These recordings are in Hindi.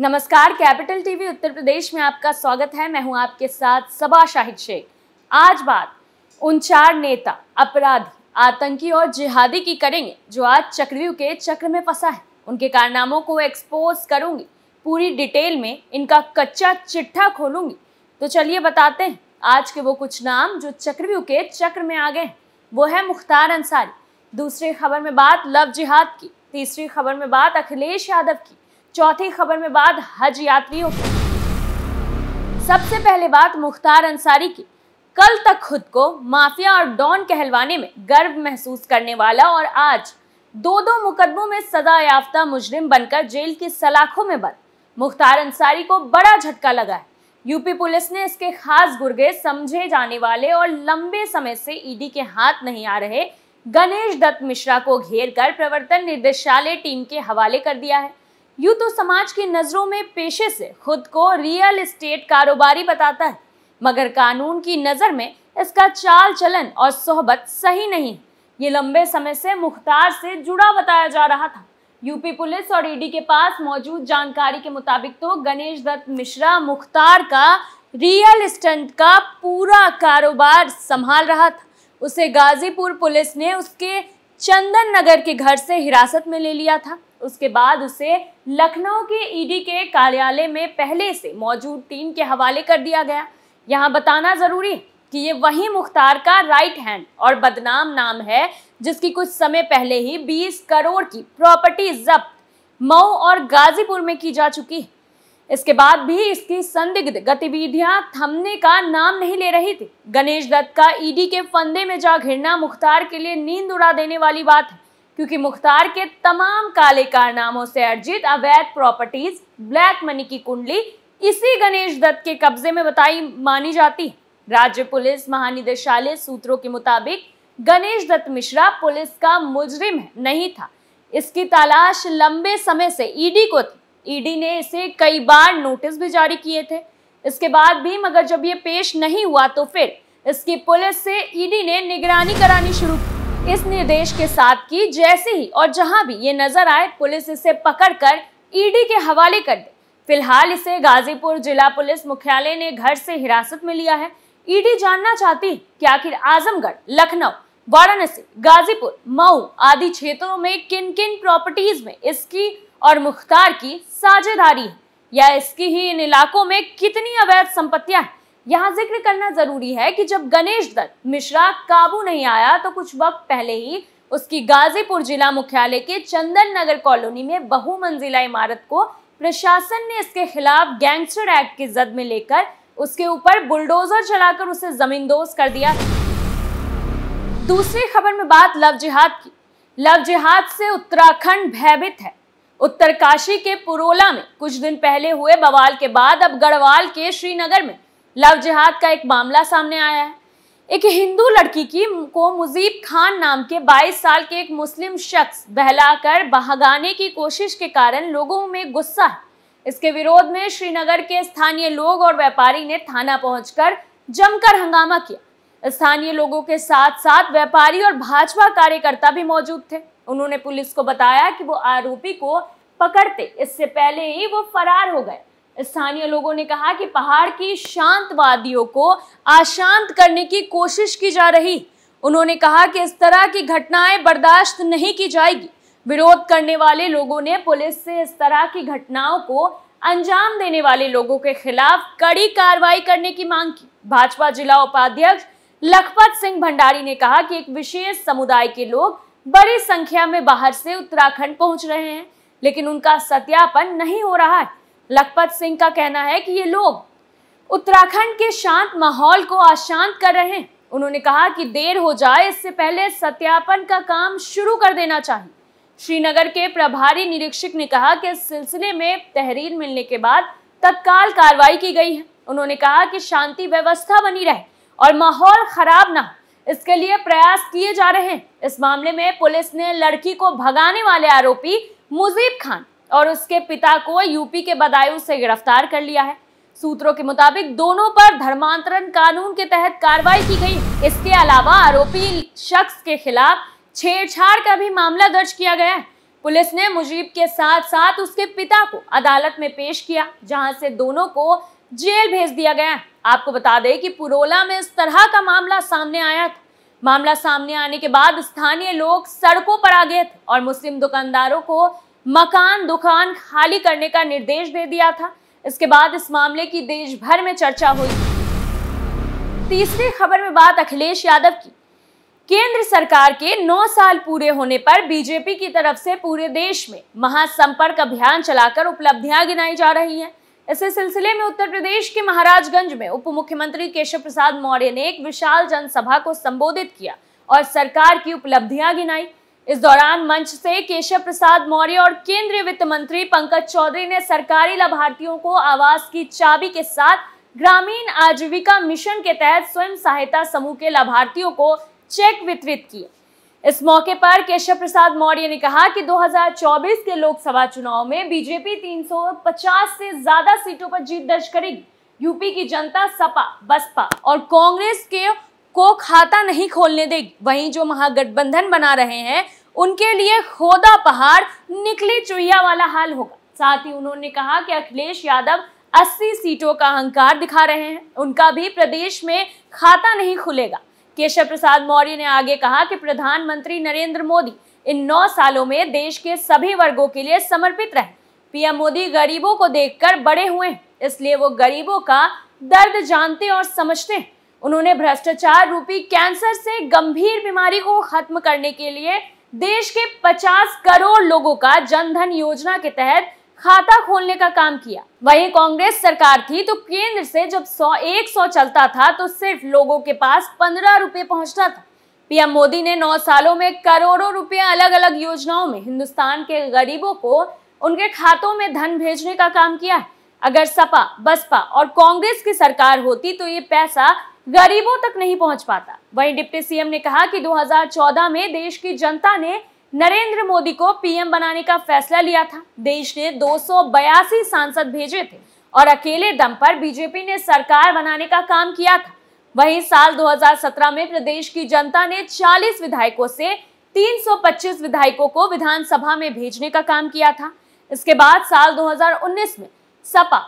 नमस्कार कैपिटल टीवी उत्तर प्रदेश में आपका स्वागत है मैं हूं आपके साथ सबा शाहिद शेख आज बात उन चार नेता अपराधी आतंकी और जिहादी की करेंगे जो आज चक्रव्यूह के चक्र में फंसा है उनके कारनामों को एक्सपोज करूंगी पूरी डिटेल में इनका कच्चा चिट्ठा खोलूंगी तो चलिए बताते हैं आज के वो कुछ नाम जो चक्रव्यूह के चक्र में आ गए हैं वो है मुख्तार अंसारी दूसरी खबर में बात लव जिहाद की तीसरी खबर में बात अखिलेश यादव की चौथी खबर में बात हज यात्रियों सबसे पहले बात मुख्तार अंसारी की कल तक खुद को माफिया और डॉन कहलवाने में गर्व महसूस करने वाला और आज दो दो मुकदमों में सजा याफ्ता मुजरिम बनकर जेल की सलाखों में बंद मुख्तार अंसारी को बड़ा झटका लगा है यूपी पुलिस ने इसके खास गुर्गे समझे जाने वाले और लंबे समय से ईडी के हाथ नहीं आ रहे गणेश दत्त मिश्रा को घेर कर प्रवर्तन निदेशालय टीम के हवाले कर दिया है यूं तो समाज की नज़रों में पेशे से खुद को रियल इस्टेट कारोबारी बताता है मगर कानून की नज़र में इसका चाल चलन और सोहबत सही नहीं ये लंबे समय से मुख्तार से जुड़ा बताया जा रहा था यूपी पुलिस और ईडी के पास मौजूद जानकारी के मुताबिक तो गणेश दत्त मिश्रा मुख्तार का रियल स्टंट का पूरा कारोबार संभाल रहा था उसे गाजीपुर पुलिस ने उसके चंदन नगर के घर से हिरासत में ले लिया था उसके बाद उसे लखनऊ के ईडी e के कार्यालय में पहले से मौजूद टीम के हवाले कर दिया गया यहाँ बताना ज़रूरी कि ये वही मुख्तार का राइट हैंड और बदनाम नाम है जिसकी कुछ समय पहले ही 20 करोड़ की प्रॉपर्टी जब्त मऊ और गाजीपुर में की जा चुकी इसके बाद भी इसकी संदिग्ध गतिविधियां थमने का नाम नहीं ले रही थी गणेश दत्त का ईडी e के फंदे में जा घिरना मुख्तार के लिए नींद उड़ा देने वाली बात है क्योंकि मुख्तार के तमाम काले कारनामों से अर्जित अवैध प्रॉपर्टीज ब्लैक मनी की कुंडली इसी गणेश दत्त के कब्जे में बताई मानी जाती राज्य पुलिस महानिदेशालय सूत्रों के मुताबिक गणेश दत्त मिश्रा पुलिस का मुजरिम नहीं था इसकी तलाश लंबे समय से ईडी को थी ईडी ने इसे कई बार नोटिस भी जारी किए थे इसके बाद भी मगर जब ये पेश नहीं हुआ तो फिर इसकी पुलिस से ईडी ने निगरानी करानी शुरू की इस निर्देश के साथ की जैसे ही और जहां भी ये नजर आए पुलिस इसे पकड़कर ईडी के हवाले कर दे फिलहाल इसे गाजीपुर जिला पुलिस मुख्यालय ने घर से हिरासत में लिया है ईडी जानना चाहती है कि आखिर आजमगढ़ लखनऊ वाराणसी गाजीपुर मऊ आदि क्षेत्रों में किन किन प्रॉपर्टीज में इसकी और मुख्तार की साझेदारी है या इसकी ही इन इलाकों में कितनी अवैध संपत्तियां हैं यहाँ जिक्र करना जरूरी है कि जब गणेश दत्त मिश्रा काबू नहीं आया तो कुछ वक्त पहले ही उसकी गाजीपुर जिला मुख्यालय के चंदन नगर कॉलोनी में बहुमंजिला इमारत को प्रशासन ने इसके खिलाफ गैंगस्टर एक्ट की जद में लेकर उसके ऊपर बुलडोजर चलाकर उसे जमींदोज कर दिया दूसरी खबर में बात लव जिहाद की लव जिहाद से उत्तराखंड भयभीत है उत्तरकाशी के पुरोला में कुछ दिन पहले हुए बवाल के बाद अब गढ़वाल के श्रीनगर में लव जिहाद का एक मामला सामने आया है एक हिंदू लड़की की को मुजीब खान नाम के 22 साल के एक मुस्लिम शख्स बहलाकर बहगाने की कोशिश के कारण लोगों में गुस्सा है इसके विरोध में श्रीनगर के स्थानीय लोग और व्यापारी ने थाना पहुंचकर जमकर हंगामा किया स्थानीय लोगों के साथ साथ व्यापारी और भाजपा कार्यकर्ता भी मौजूद थे उन्होंने पुलिस को बताया कि वो आरोपी को पकड़ते इससे पहले ही वो फरार हो गए स्थानीय लोगों ने कहा कि पहाड़ की शांतवादियों को अशांत करने की कोशिश की जा रही उन्होंने कहा कि इस तरह की घटनाएं बर्दाश्त नहीं की जाएगी विरोध करने वाले लोगों ने पुलिस से इस तरह की घटनाओं को अंजाम देने वाले लोगों के खिलाफ कड़ी कार्रवाई करने की मांग की भाजपा जिला उपाध्यक्ष लखपत सिंह भंडारी ने कहा कि एक विशेष समुदाय के लोग बड़ी संख्या में बाहर से उत्तराखंड पहुंच रहे हैं लेकिन उनका सत्यापन नहीं हो रहा है लखपत सिंह का कहना है कि ये लोग उत्तराखंड के शांत माहौल को अशांत कर रहे हैं उन्होंने कहा कि देर हो जाए इससे पहले सत्यापन का काम शुरू कर देना चाहिए श्रीनगर के प्रभारी निरीक्षक ने कहा कि सिलसिले में तहरीर मिलने के बाद तत्काल कार्रवाई की गई है उन्होंने कहा कि शांति व्यवस्था बनी रहे और माहौल खराब ना इसके लिए प्रयास किए जा रहे हैं इस मामले में पुलिस ने लड़की को भगाने वाले आरोपी मुजीब खान और उसके पिता को यूपी के बदायूं से गिरफ्तार कर लिया है सूत्रों के मुताबिक दोनों पर धर्मांतरण कानून के तहत कार्रवाई की गई इसके अलावा आरोपी शख्स के खिलाफ छेड़छाड़ का भी मामला दर्ज किया गया है पुलिस ने मुजीब के साथ साथ उसके पिता को अदालत में पेश किया जहां से दोनों को जेल भेज दिया गया आपको बता दें कि पुरोला में इस तरह का मामला सामने आया था मामला सामने आने के बाद स्थानीय लोग सड़कों पर आ गए थे और मुस्लिम दुकानदारों को मकान दुकान खाली करने का निर्देश दे दिया था इसके बाद इस मामले की देश भर में चर्चा हुई तीसरी खबर में बात अखिलेश यादव की केंद्र सरकार के 9 साल पूरे होने पर बीजेपी की तरफ से पूरे देश में महासंपर्क अभियान चलाकर उपलब्धियां गिनाई जा रही हैं इसी सिलसिले में उत्तर प्रदेश के महाराजगंज में उप मुख्यमंत्री केशव प्रसाद मौर्य ने एक विशाल जनसभा को संबोधित किया और सरकार की उपलब्धियां गिनाई इस दौरान मंच से केशव प्रसाद मौर्य और केंद्रीय वित्त मंत्री पंकज चौधरी ने सरकारी लाभार्थियों को आवास की चाबी के साथ ग्रामीण आजीविका मिशन के तहत स्वयं सहायता समूह के लाभार्थियों को चेक वितरित किए इस मौके पर केशव प्रसाद मौर्य ने कहा कि 2024 के लोकसभा चुनाव में बीजेपी 350 से ज्यादा सीटों पर जीत दर्ज करेगी यूपी की जनता सपा बसपा और कांग्रेस के को खाता नहीं खोलने दे वहीं जो महागठबंधन बना रहे हैं उनके लिए खोदा पहाड़ निकली चुहिया वाला हाल होगा साथ ही उन्होंने कहा कि अखिलेश यादव 80 सीटों का अहंकार दिखा रहे हैं उनका भी प्रदेश में खाता नहीं खुलेगा केशव प्रसाद मौर्य ने आगे कहा कि प्रधानमंत्री नरेंद्र मोदी इन नौ सालों में देश के सभी वर्गों के लिए समर्पित रहे पीएम मोदी गरीबों को देखकर बड़े हुए इसलिए वो गरीबों का दर्द जानते और समझते हैं उन्होंने भ्रष्टाचार रूपी कैंसर से गंभीर बीमारी को खत्म करने के लिए देश के 50 करोड़ लोगों का जनधन योजना के तहत खाता खोलने का काम किया वहीं कांग्रेस सरकार थी तो केंद्र से जब 100 100 चलता था तो सिर्फ लोगों के पास पंद्रह रुपए पहुंचता था पीएम मोदी ने नौ सालों में करोड़ों रुपए अलग अलग योजनाओं में हिंदुस्तान के गरीबों को उनके खातों में धन भेजने का काम किया है अगर सपा बसपा और कांग्रेस की सरकार होती तो ये पैसा गरीबों तक नहीं पहुंच पाता वहीं डिप्टी सीएम ने कहा कि 2014 में देश की जनता ने नरेंद्र मोदी को पीएम बनाने का फैसला लिया था देश ने दो सांसद भेजे थे और अकेले दम पर बीजेपी ने सरकार बनाने का काम किया था वहीं साल 2017 में प्रदेश की जनता ने 40 विधायकों से 325 विधायकों को विधानसभा में भेजने का काम किया था इसके बाद साल 2019 में सपा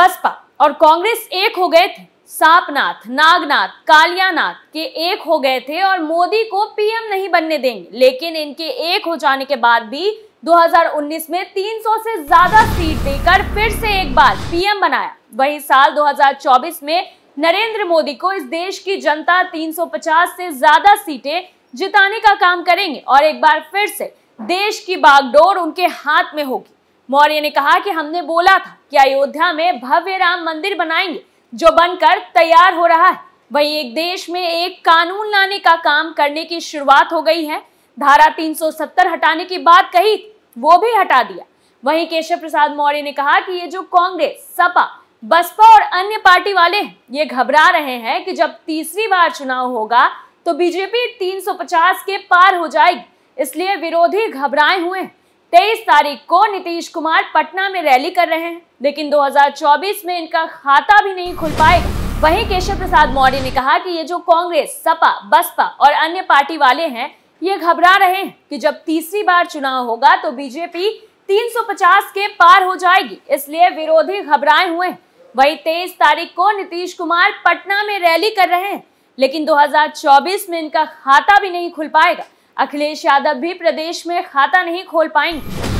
बसपा और कांग्रेस एक हो गए थे सापनाथ नागनाथ कालियानाथ के एक हो गए थे और मोदी को पीएम नहीं बनने देंगे लेकिन इनके एक हो जाने के बाद भी 2019 में 300 से ज्यादा सीट देकर फिर से एक बार पीएम बनाया वहीं साल 2024 में नरेंद्र मोदी को इस देश की जनता 350 से ज्यादा सीटें जिताने का काम करेंगे और एक बार फिर से देश की बागडोर उनके हाथ में होगी मौर्य ने कहा कि हमने बोला था कि अयोध्या में भव्य राम मंदिर बनाएंगे जो बनकर तैयार हो रहा है वहीं एक देश में एक कानून लाने का काम करने की शुरुआत हो गई है धारा 370 हटाने की बात कही वो भी हटा दिया वहीं केशव प्रसाद मौर्य ने कहा कि ये जो कांग्रेस सपा बसपा और अन्य पार्टी वाले ये घबरा रहे हैं कि जब तीसरी बार चुनाव होगा तो बीजेपी 350 के पार हो जाएगी इसलिए विरोधी घबराए हुए हैं तेईस तारीख को नीतीश कुमार पटना में रैली कर रहे हैं लेकिन 2024 में इनका खाता भी नहीं खुल पाएगा वहीं केशव प्रसाद मौर्य ने कहा कि ये जो कांग्रेस सपा बसपा और अन्य पार्टी वाले हैं ये घबरा रहे हैं कि जब तीसरी बार चुनाव होगा तो बीजेपी 350 के पार हो जाएगी इसलिए विरोधी घबराए हुए हैं वही तेईस तारीख को नीतीश कुमार पटना में रैली कर रहे हैं लेकिन 2024 में इनका खाता भी नहीं खुल पाएगा अखिलेश यादव भी प्रदेश में खाता नहीं खोल पाएंगे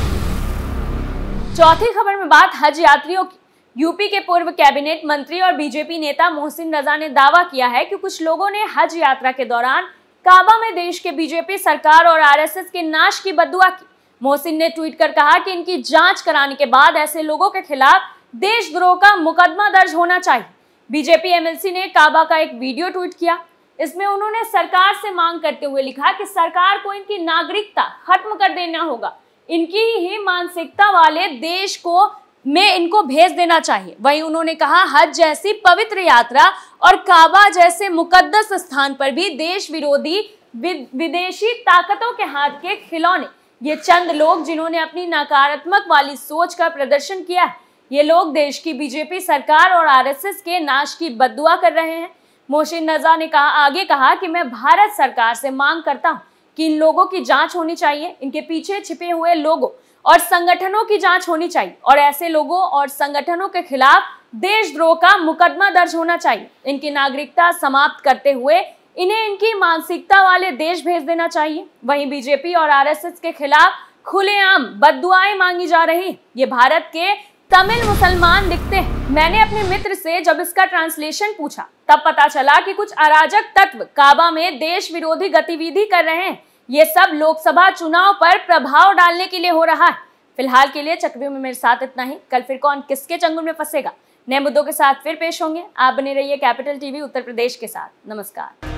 चौथी खबर में बात हज यात्रियों की यूपी के पूर्व कैबिनेट मंत्री और बीजेपी नेता मोहसिन रजा ने दावा किया है कि कुछ लोगों ने हज यात्रा के दौरान काबा में देश के बीजेपी सरकार और आरएसएस के नाश की बदुआ की मोहसिन ने ट्वीट कर कहा कि इनकी जांच कराने के बाद ऐसे लोगों के खिलाफ देशद्रोह का मुकदमा दर्ज होना चाहिए बीजेपी एमएलसी ने काबा का एक वीडियो ट्वीट किया इसमें उन्होंने सरकार से मांग करते हुए लिखा कि सरकार को इनकी नागरिकता खत्म कर देना होगा इनकी ही मानसिकता वाले देश को में इनको भेज देना चाहिए वहीं उन्होंने कहा हज जैसी पवित्र यात्रा और काबा जैसे मुकद्दस स्थान पर भी देश विरोधी विदेशी ताकतों के हाथ के खिलौने ये चंद लोग जिन्होंने अपनी नकारात्मक वाली सोच का प्रदर्शन किया है ये लोग देश की बीजेपी सरकार और आरएसएस के नाश की बदुआ कर रहे हैं मोहसिन नजा ने कहा आगे कहा कि मैं भारत सरकार से मांग करता हूँ कि इन लोगों की जांच होनी चाहिए इनके पीछे छिपे हुए लोगों और संगठनों की जांच होनी चाहिए और ऐसे लोगों और संगठनों के खिलाफ देशद्रोह का मुकदमा दर्ज होना चाहिए इनकी नागरिकता समाप्त करते हुए इन्हें इनकी मानसिकता वाले देश भेज देना चाहिए वहीं बीजेपी और आरएसएस के खिलाफ खुलेआम बदुआएं मांगी जा रही ये भारत के तमिल मुसलमान दिखते हैं मैंने अपने मित्र से जब इसका ट्रांसलेशन पूछा तब पता चला कि कुछ अराजक तत्व काबा में देश विरोधी गतिविधि कर रहे हैं ये सब लोकसभा चुनाव पर प्रभाव डालने के लिए हो रहा है फिलहाल के लिए चक्रव्यूह में मेरे साथ इतना ही कल फिर कौन किसके चंगुल में फंसेगा नए मुद्दों के साथ फिर पेश होंगे आप बने रहिए कैपिटल टीवी उत्तर प्रदेश के साथ नमस्कार